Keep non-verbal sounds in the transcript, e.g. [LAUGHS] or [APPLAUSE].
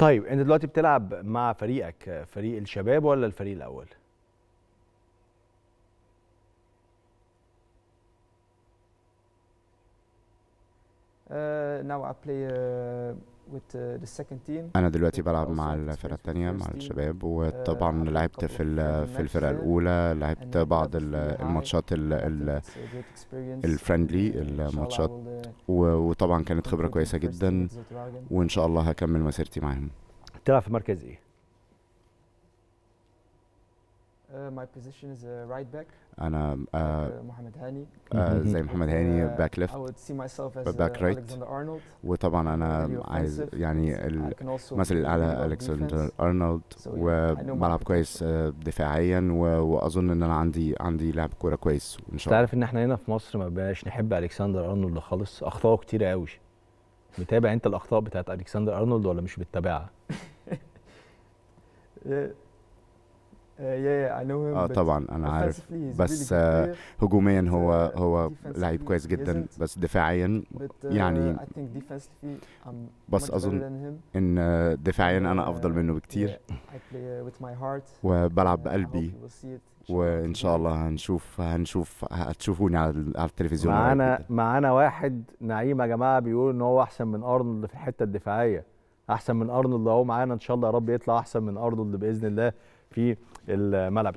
طيب انت دلوقتي بتلعب مع فريقك فريق الشباب ولا الفريق الاول؟ Uh, now I play uh, with uh, the second team. أنا دلوقتي بلعب مع الفرقة الثانية مع الشباب وطبعا لعبت في في الفرقة الأولى لعبت بعض الماتشات الفرندلي الماتشات وطبعا كانت خبرة كويسة جدا وإن شاء الله هكمل مسيرتي معاهم. تلعب في مركز إيه؟ ماي بوزيشن از رايت باك انا محمد uh, هاني uh, uh, زي محمد هاني باك ليفت I سي ماي سيلف از باك رايت وطبعا انا عايز يعني المثل الاعلى الكسندر ارنولد وبلعب كويس دفاعيا واظن ان انا عندي عندي لعب كوره كويس ان شاء الله تعرف ان احنا هنا في مصر ما بقاش نحب الكسندر ارنولد خالص اخطائه كتير قوي متابع انت الاخطاء بتاعت الكسندر ارنولد ولا مش بتتابعها؟ [LAUGHS] آه، يا اي نو اه طبعا انا عارف بس آه، هجوميا هو uh، هو لعيب كويس جدا بس دفاعيا uh، يعني بس اظن ان آه، دفاعيا انا افضل منه uh، بكتير وبلعب بقلبي وان شاء الله هنشوف هنشوف هتشوفوني على التلفزيون معانا معانا واحد نعيم يا جماعه بيقول ان هو احسن من ارنولد في الحته الدفاعيه احسن من ارنولد اهو معانا ان شاء الله يا رب يطلع احسن من ارنولد باذن الله في الملعب